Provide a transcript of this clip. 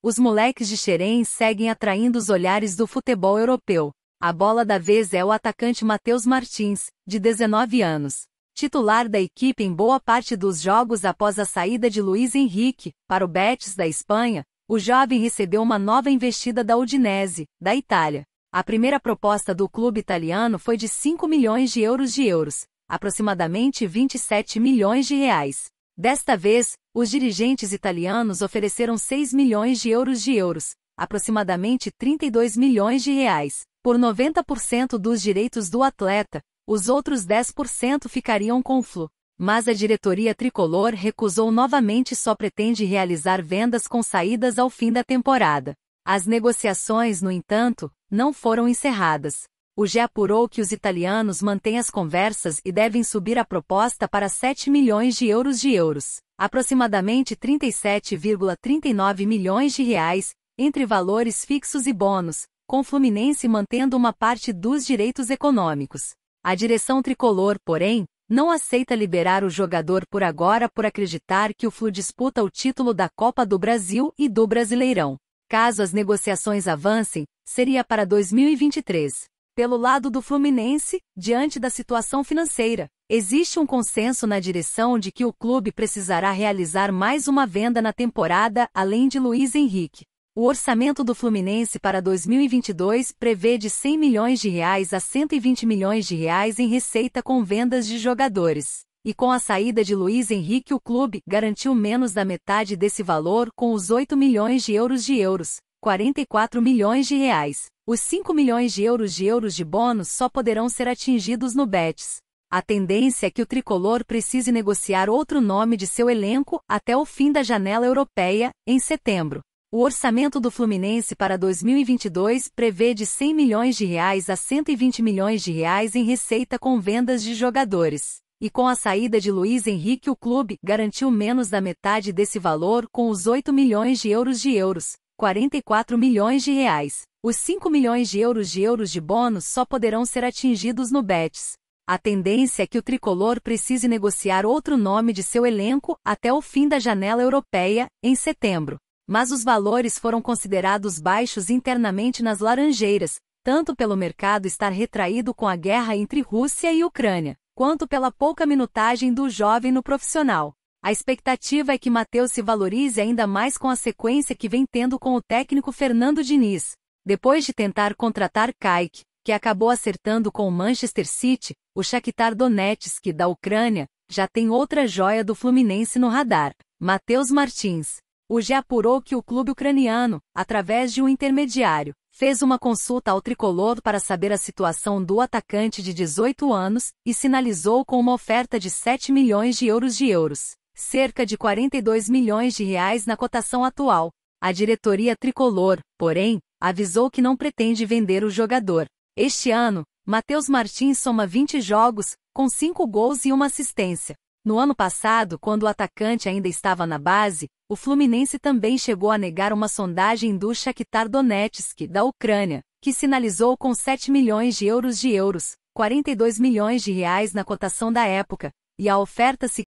Os moleques de Xerém seguem atraindo os olhares do futebol europeu. A bola da vez é o atacante Matheus Martins, de 19 anos, titular da equipe em boa parte dos jogos após a saída de Luiz Henrique para o Betis da Espanha. O jovem recebeu uma nova investida da Udinese, da Itália. A primeira proposta do clube italiano foi de 5 milhões de euros de euros, aproximadamente 27 milhões de reais. Desta vez, os dirigentes italianos ofereceram 6 milhões de euros de euros, aproximadamente 32 milhões de reais, por 90% dos direitos do atleta, os outros 10% ficariam com o Flu. Mas a diretoria tricolor recusou novamente e só pretende realizar vendas com saídas ao fim da temporada. As negociações, no entanto, não foram encerradas o G apurou que os italianos mantêm as conversas e devem subir a proposta para 7 milhões de euros de euros, aproximadamente 37,39 milhões de reais, entre valores fixos e bônus, com Fluminense mantendo uma parte dos direitos econômicos. A direção tricolor, porém, não aceita liberar o jogador por agora por acreditar que o Flu disputa o título da Copa do Brasil e do Brasileirão. Caso as negociações avancem, seria para 2023. Pelo lado do Fluminense, diante da situação financeira, existe um consenso na direção de que o clube precisará realizar mais uma venda na temporada, além de Luiz Henrique. O orçamento do Fluminense para 2022 prevê de 100 milhões de reais a 120 milhões de reais em receita com vendas de jogadores. E com a saída de Luiz Henrique, o clube garantiu menos da metade desse valor com os 8 milhões de euros de euros, 44 milhões de reais os 5 milhões de euros de euros de bônus só poderão ser atingidos no Betis. A tendência é que o tricolor precise negociar outro nome de seu elenco até o fim da janela europeia, em setembro. O orçamento do Fluminense para 2022 prevê de 100 milhões de reais a 120 milhões de reais em receita com vendas de jogadores. E com a saída de Luiz Henrique, o clube garantiu menos da metade desse valor com os 8 milhões de euros de euros, 44 milhões de reais, os 5 milhões de euros de euros de bônus só poderão ser atingidos no Betis. A tendência é que o tricolor precise negociar outro nome de seu elenco até o fim da janela europeia, em setembro. Mas os valores foram considerados baixos internamente nas Laranjeiras, tanto pelo mercado estar retraído com a guerra entre Rússia e Ucrânia, quanto pela pouca minutagem do jovem no profissional. A expectativa é que Matheus se valorize ainda mais com a sequência que vem tendo com o técnico Fernando Diniz, depois de tentar contratar Kaik, que acabou acertando com o Manchester City, o Shakhtar Donetsk da Ucrânia, já tem outra joia do Fluminense no radar, Matheus Martins. O G apurou que o clube ucraniano, através de um intermediário, fez uma consulta ao tricolor para saber a situação do atacante de 18 anos e sinalizou com uma oferta de 7 milhões de euros de euros, cerca de 42 milhões de reais na cotação atual. A diretoria tricolor, porém, avisou que não pretende vender o jogador. Este ano, Matheus Martins soma 20 jogos, com 5 gols e uma assistência. No ano passado, quando o atacante ainda estava na base, o Fluminense também chegou a negar uma sondagem do Shakhtar Donetsk, da Ucrânia, que sinalizou com 7 milhões de euros de euros, 42 milhões de reais na cotação da época, e a oferta se